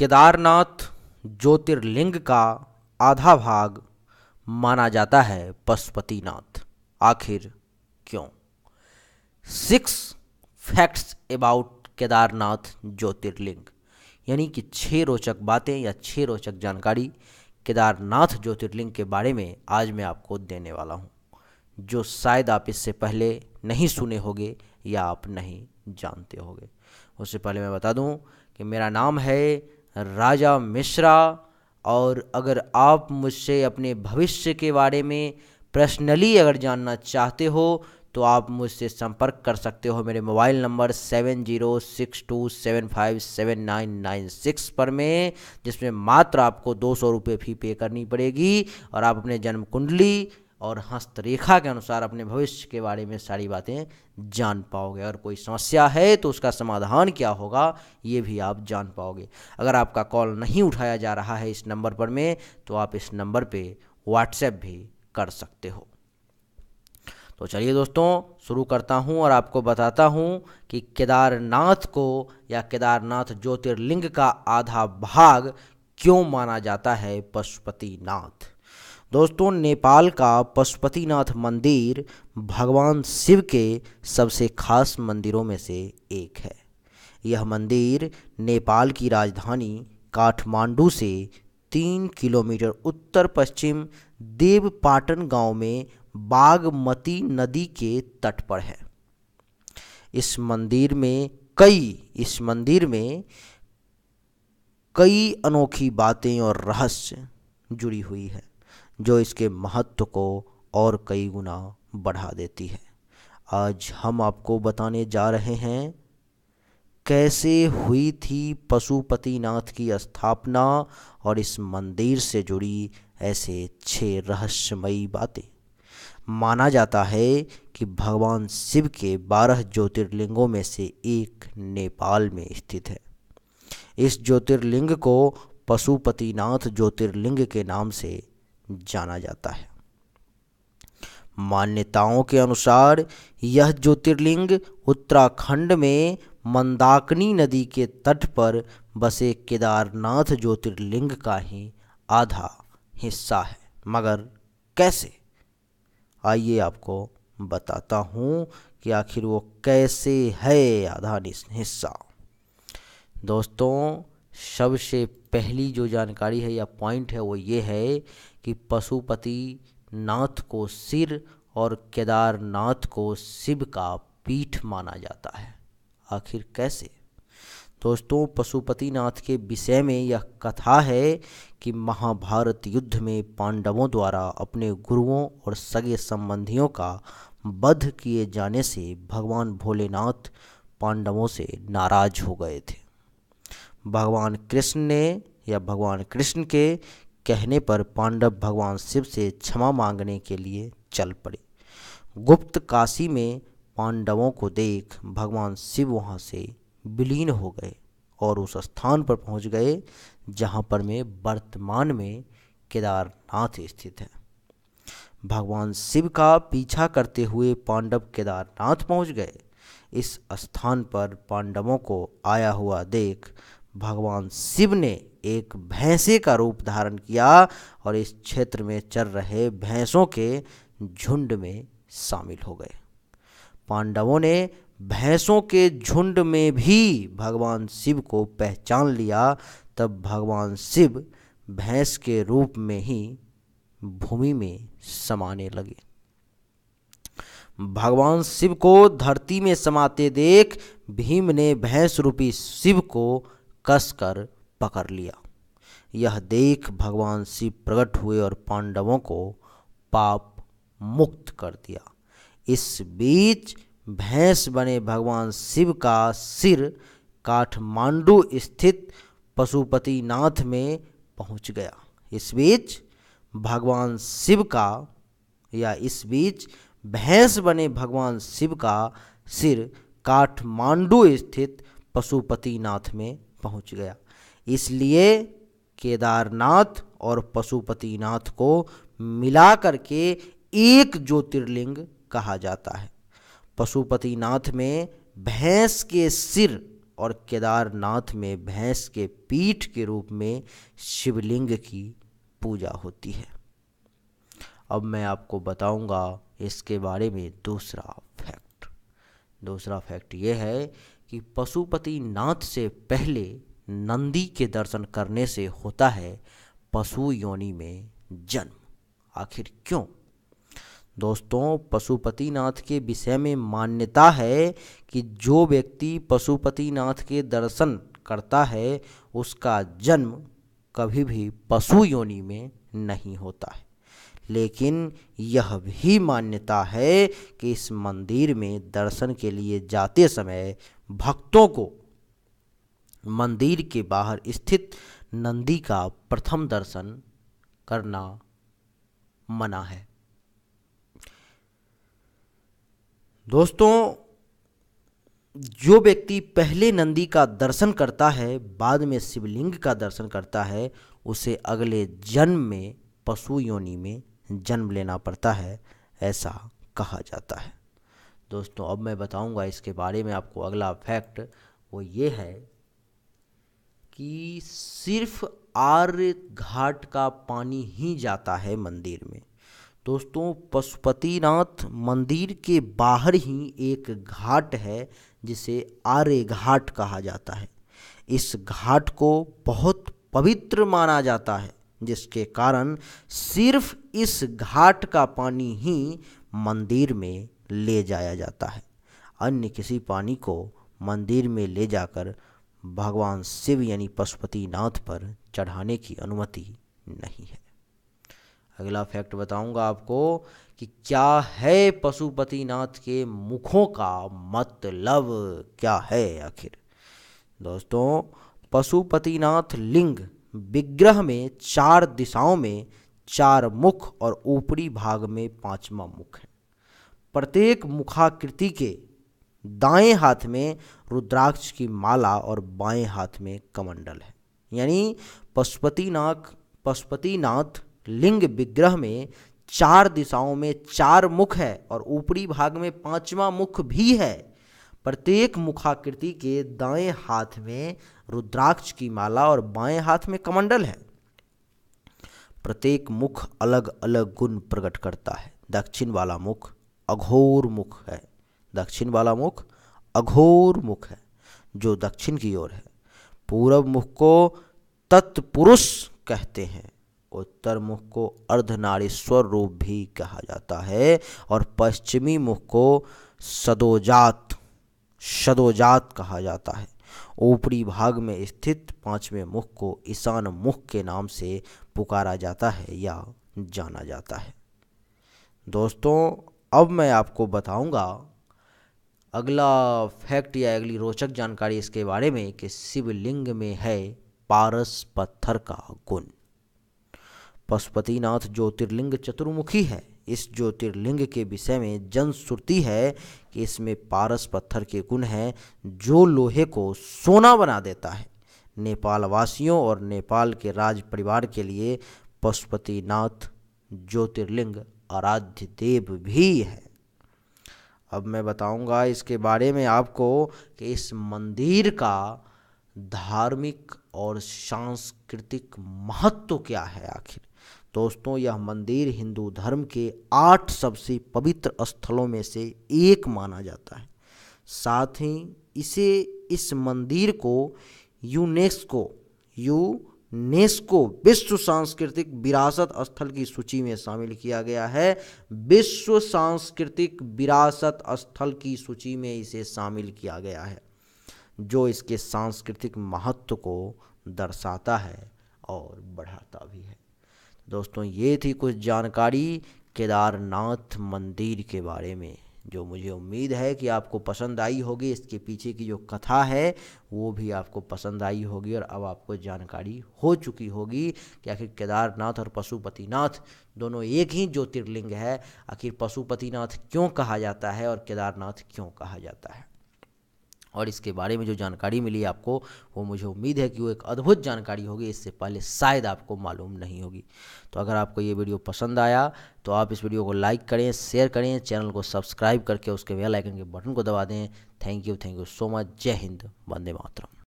केदारनाथ ज्योतिर्लिंग का आधा भाग माना जाता है पशुपतिनाथ आखिर क्यों six facts about Kedarnath Jyotirlinga यानी कि छह रोचक बातें या छः रोचक जानकारी केदारनाथ ज्योतिर्लिंग के बारे में आज मैं आपको देने वाला हूँ जो शायद आप इससे पहले नहीं सुने होंगे या आप नहीं जानते होंगे उससे पहले मैं बता दूं कि मेरा नाम है राजा मिश्रा और अगर आप मुझसे अपने भविष्य के बारे में पर्सनली अगर जानना चाहते हो तो आप मुझसे संपर्क कर सकते हो मेरे mobile number seven zero six two seven five seven nine nine six पर में जिसमें मात्र आपको दो सौ रुपये फ़ी पे करनी पड़ेगी और आप अपने जन्म कुंडली और हस्तरेखा के अनुसार अपने भविष्य के बारे में सारी बातें जान पाओगे अगर कोई समस्या है तो उसका समाधान क्या होगा ये भी आप जान पाओगे अगर आपका कॉल नहीं उठाया जा रहा है इस नंबर पर में तो आप इस नंबर पे व्हाट्सएप भी कर सकते हो तो चलिए दोस्तों शुरू करता हूँ और आपको बताता हूँ कि केदारनाथ को या केदारनाथ ज्योतिर्लिंग का आधा भाग क्यों माना जाता है पशुपतिनाथ दोस्तों नेपाल का पशुपतिनाथ मंदिर भगवान शिव के सबसे खास मंदिरों में से एक है यह मंदिर नेपाल की राजधानी काठमांडू से तीन किलोमीटर उत्तर पश्चिम देवपाटन गांव में बागमती नदी के तट पर है इस मंदिर में कई इस मंदिर में कई अनोखी बातें और रहस्य जुड़ी हुई है जो इसके महत्व को और कई गुना बढ़ा देती है आज हम आपको बताने जा रहे हैं कैसे हुई थी पशुपतिनाथ की स्थापना और इस मंदिर से जुड़ी ऐसे छः रहस्यमयी बातें माना जाता है कि भगवान शिव के बारह ज्योतिर्लिंगों में से एक नेपाल में स्थित है इस ज्योतिर्लिंग को पशुपतिनाथ ज्योतिर्लिंग के नाम से जाना जाता है मान्यताओं के अनुसार यह ज्योतिर्लिंग उत्तराखंड में मंदाकिनी नदी के तट पर बसे केदारनाथ ज्योतिर्लिंग का ही आधा हिस्सा है मगर कैसे आइए आपको बताता हूँ कि आखिर वो कैसे है आधा हिस्सा दोस्तों सबसे पहली जो जानकारी है या पॉइंट है वो ये है कि पशुपति नाथ को सिर और केदारनाथ को शिव का पीठ माना जाता है आखिर कैसे दोस्तों पशुपति नाथ के विषय में यह कथा है कि महाभारत युद्ध में पांडवों द्वारा अपने गुरुओं और सगे संबंधियों का वध किए जाने से भगवान भोलेनाथ पांडवों से नाराज हो गए थे भगवान कृष्ण ने या भगवान कृष्ण के कहने पर पांडव भगवान शिव से क्षमा मांगने के लिए चल पड़े गुप्त काशी में पांडवों को देख भगवान शिव वहाँ से विलीन हो गए और उस स्थान पर पहुँच गए जहाँ पर मैं वर्तमान में केदारनाथ स्थित है भगवान शिव का पीछा करते हुए पांडव केदारनाथ पहुँच गए इस स्थान पर पांडवों को आया हुआ देख भगवान शिव ने एक भैंसे का रूप धारण किया और इस क्षेत्र में चल रहे भैंसों के झुंड में शामिल हो गए पांडवों ने भैंसों के झुंड में भी भगवान शिव को पहचान लिया तब भगवान शिव भैंस के रूप में ही भूमि में समाने लगे भगवान शिव को धरती में समाते देख भीम ने भैंस रूपी शिव को कसकर पकड़ लिया यह देख भगवान शिव प्रकट हुए और पांडवों को पाप मुक्त कर दिया इस बीच भैंस बने भगवान शिव का सिर काठमांडू स्थित पशुपतिनाथ में पहुंच गया इस बीच भगवान शिव का या इस बीच भैंस बने भगवान शिव का सिर काठमांडू स्थित पशुपतिनाथ में पहुंच गया इसलिए केदारनाथ और पशुपतिनाथ को मिला करके एक ज्योतिर्लिंग कहा जाता है पशुपतिनाथ में भैंस के सिर और केदारनाथ में भैंस के पीठ के रूप में शिवलिंग की पूजा होती है अब मैं आपको बताऊंगा इसके बारे में दूसरा फैक्ट दूसरा फैक्ट यह है कि पशुपति नाथ से पहले नंदी के दर्शन करने से होता है पशु योनि में जन्म आखिर क्यों दोस्तों पशुपतिनाथ के विषय में मान्यता है कि जो व्यक्ति पशुपतिनाथ के दर्शन करता है उसका जन्म कभी भी पशु योनि में नहीं होता है लेकिन यह भी मान्यता है कि इस मंदिर में दर्शन के लिए जाते समय भक्तों को मंदिर के बाहर स्थित नंदी का प्रथम दर्शन करना मना है दोस्तों जो व्यक्ति पहले नंदी का दर्शन करता है बाद में शिवलिंग का दर्शन करता है उसे अगले जन्म में पशु योनि में जन्म लेना पड़ता है ऐसा कहा जाता है दोस्तों अब मैं बताऊंगा इसके बारे में आपको अगला फैक्ट वो ये है कि सिर्फ आर्य घाट का पानी ही जाता है मंदिर में दोस्तों पशुपतिनाथ मंदिर के बाहर ही एक घाट है जिसे आर्य घाट कहा जाता है इस घाट को बहुत पवित्र माना जाता है जिसके कारण सिर्फ इस घाट का पानी ही मंदिर में ले जाया जाता है अन्य किसी पानी को मंदिर में ले जाकर भगवान शिव यानी पशुपतिनाथ पर चढ़ाने की अनुमति नहीं है अगला फैक्ट बताऊंगा आपको कि क्या है पशुपतिनाथ के मुखों का मतलब क्या है आखिर दोस्तों पशुपतिनाथ लिंग विग्रह में चार दिशाओं में चार मुख और ऊपरी भाग में पांचवा मुख है प्रत्येक मुखाकृति के दाएं हाथ में रुद्राक्ष की माला और बाएं हाथ में कमंडल है यानी पशुपतिनाथ पशुपतिनाथ लिंग विग्रह में चार दिशाओं में चार मुख है और ऊपरी भाग में पांचवा मुख भी है प्रत्येक मुखाकृति के दाएं हाथ में रुद्राक्ष की माला और बाएं हाथ में कमंडल है प्रत्येक मुख अलग अलग गुण प्रकट करता है दक्षिण वाला मुख अघोर मुख है दक्षिण वाला मुख अघोर मुख है जो दक्षिण की ओर है पूर्व मुख को तत्पुरुष कहते हैं उत्तर मुख को अर्धनारीश्वर रूप भी कहा जाता है और पश्चिमी मुख को सदोजात शदोजात कहा जाता है ऊपरी भाग में स्थित पांचवें मुख को ईशान मुख के नाम से पुकारा जाता है या जाना जाता है दोस्तों अब मैं आपको बताऊंगा अगला फैक्ट या अगली रोचक जानकारी इसके बारे में कि शिवलिंग में है पारस पत्थर का गुण पशुपतिनाथ ज्योतिर्लिंग चतुर्मुखी है इस ज्योतिर्लिंग के विषय में जन श्रुति है कि इसमें पारस पत्थर के गुण हैं जो लोहे को सोना बना देता है नेपाल वासियों और नेपाल के राज परिवार के लिए पशुपतिनाथ ज्योतिर्लिंग आराध्य देव भी है अब मैं बताऊंगा इसके बारे में आपको कि इस मंदिर का धार्मिक और सांस्कृतिक महत्व क्या है आखिर दोस्तों यह मंदिर हिंदू धर्म के आठ सबसे पवित्र स्थलों में से एक माना जाता है साथ ही इसे इस मंदिर को यूनेस्को यूनेस्को विश्व सांस्कृतिक विरासत स्थल की सूची में शामिल किया गया है विश्व सांस्कृतिक विरासत स्थल की सूची में इसे शामिल किया गया है जो इसके सांस्कृतिक महत्व को दर्शाता है और बढ़ाता भी है दोस्तों ये थी कुछ जानकारी केदारनाथ मंदिर के बारे में जो मुझे उम्मीद है कि आपको पसंद आई होगी इसके पीछे की जो कथा है वो भी आपको पसंद आई होगी और अब आपको जानकारी हो चुकी होगी कि आखिर केदारनाथ और पशुपतिनाथ दोनों एक ही ज्योतिर्लिंग है आखिर पशुपतिनाथ क्यों कहा जाता है और केदारनाथ क्यों कहा जाता है और इसके बारे में जो जानकारी मिली आपको वो मुझे उम्मीद है कि वो एक अद्भुत जानकारी होगी इससे पहले शायद आपको मालूम नहीं होगी तो अगर आपको ये वीडियो पसंद आया तो आप इस वीडियो को लाइक करें शेयर करें चैनल को सब्सक्राइब करके उसके बेल आइकन के बटन को दबा दें thank you thank you so much जय हिंद वंदे मातरम